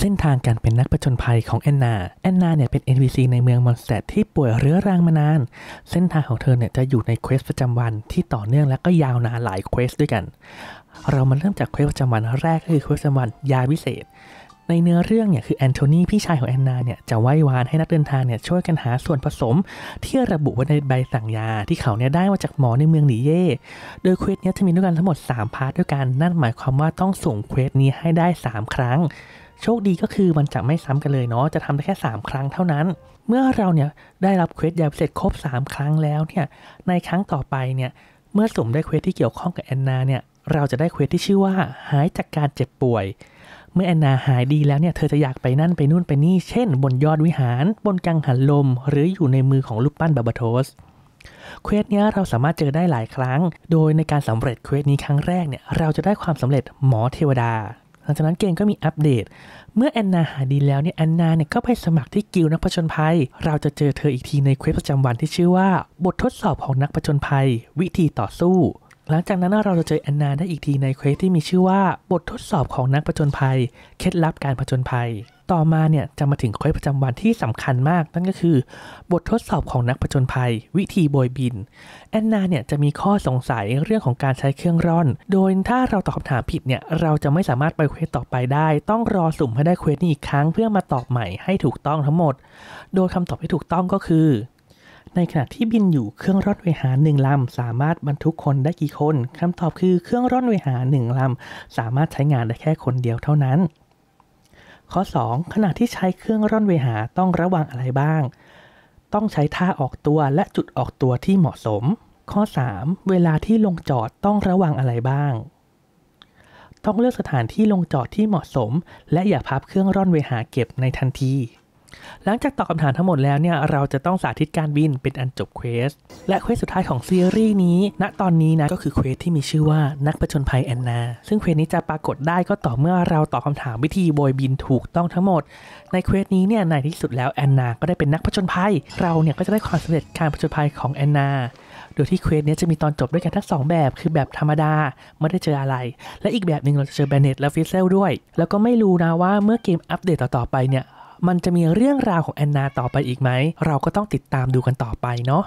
เส้นทางการเป็นนักประจนภัยของแอนนาแอนนาเนี่ยเป็น NPC ในเมืองมอนสเตดที่ป่วยเรื้อรังมานาน เส้นทางของเธอเนี่ยจะอยู่ในเควสประจำวันที่ต่อเนื่องและก็ยาวนานหลายเควสด้วยกัน เรามาเริ่มจากเควสประจำวัน แรกคือเควสประจำวันยาวิเศษ ในเนื้อเรื่องเนี่ยคือแอนโทนีพี่ชายของแอนนาเนี่ยจะไหว้วานให้นักเดินทางเนี่ยช่วยกันหาส่วนผสม ที่ระบุไว้ในใบสั่งยาที่เขาเนี่ยได้มาจากหมอในเมืองหนีเย่ โดยเควสเนี้ยจะมีด้วยกันทั้งหมด3พาร์ทด้วยกันนั่นหมายความว่าต้องส่งเควสนี้ให้ได้ 3 ครั้งโชคดีก็คือมันจะไม่ซ้ำกันเลยเนาะจะทำได้แค่ 3 ครั้งเท่านั้น เมื่อเราเนี่ยได้รับเควสยาพิเศษครบ 3 ครั้งแล้วเนี่ยในครั้งต่อไปเนี่ยเมื่อสมได้เควสที่เกี่ยวข้องกับแอนนาเนี่ยเราจะได้เควสที่ชื่อว่าหายจากการเจ็บป่วยเมื่อแอนนาหายดีแล้วเนี่ยเธอจะอยากไปนั่นไปนู่นไปนี่เช่น บนยอดวิหาร บนกังหันลม หรืออยู่ในมือของลูกปั้นบาบาโทสเควสเนี้ยเราสามารถเจอได้หลายครั้ง โดยในการสำเร็จเควสนี้ครั้งแรกเนี่ยเราจะได้ความสำเร็จหมอเทวดาหลังจากนั้นเกณฑ์ก็มีอัปเดต เมื่อแอนนาหาดีแล้วเนี่ยแอนนาเนี่ยก็ไปสมัครที่กิลนักผจญภัย เราจะเจอเธออีกทีในเควสประจำวันที่ชื่อว่าบททดสอบของนักผจญภัยวิธีต่อสู้ หลังจากนั้นเราจะเจอแอนนาได้อีกทีในเควสที่มีชื่อว่าบททดสอบของนักผจญภัยเคล็ดลับการผจญภัยต่อมาเนี่ยจะมาถึงควสประจำวันที่สำคัญมาก นั่นก็คือบททดสอบของนักผจญภัย วิธีโบยบินแอนนาเนี่ยจะมีข้อสงสัยเรื่องของการใช้เครื่องร่อน โดยถ้าเราตอบคำถามผิดเนี่ยเราจะไม่สามารถไปเควสต่อไปได้ ต้องรอสุ่มให้ได้เควสนี้อีกครั้ง เพื่อมาตอบใหม่ให้ถูกต้องทั้งหมด โดยคำตอบที่ถูกต้องก็คือ ในขณะที่บินอยู่เครื่องร่อนเวหาหนึ่งลำสามารถบรรทุกคนได้กี่คนคำตอบคือเครื่องร่อนเวหาหนึ่งลำสามารถใช้งานได้แค่คนเดียวเท่านั้นข้อ2ขณะที่ใช้เครื่องร่อนเวหาต้องระวังอะไรบ้าง ต้องใช้ท่าออกตัวและจุดออกตัวที่เหมาะสม ข้อ3เวลาที่ลงจอดต้องระวังอะไรบ้าง ต้องเลือกสถานที่ลงจอดที่เหมาะสม และอย่าพับเครื่องร่อนเวหาเก็บในทันทีหลังจากตอบคำถามทั้งหมดแล้วเนี่ยเราจะต้องสาธิตการบินเป็นอันจบเควสและเควส สุดท้ายของซีรีส์นี้ณตอนนี้นะก็คือเควสที่มีชื่อว่านักประจนภัยแอนนาซึ่งเควสนี้จะปรากฏได้ก็ต่อเมื่อเราตอบคำถามวิธีโบยบินถูกต้องทั้งหมด ในเควสนี้เนี่ยในที่สุดแล้วแอนนาก็ได้เป็นนักประจนภัยเราเนี่ยก็จะได้ความสำเร็จการประจนภัยของแอนนาโดยที่เควสเนี้ยจะมีตอนจบด้วยกันทั้งสองแบบ คือแบบธรรมดาไม่ได้เจออะไร และอีกแบบหนึ่งเราจะเจอแบนเนตและฟิสเซลด้วย แล้วก็ไม่รู้นะว่าเมื่อเกมอัปเดตต่อๆไปเนี่ยมันจะมีเรื่องราวของแอนนาต่อไปอีกไหม เราก็ต้องติดตามดูกันต่อไปเนาะ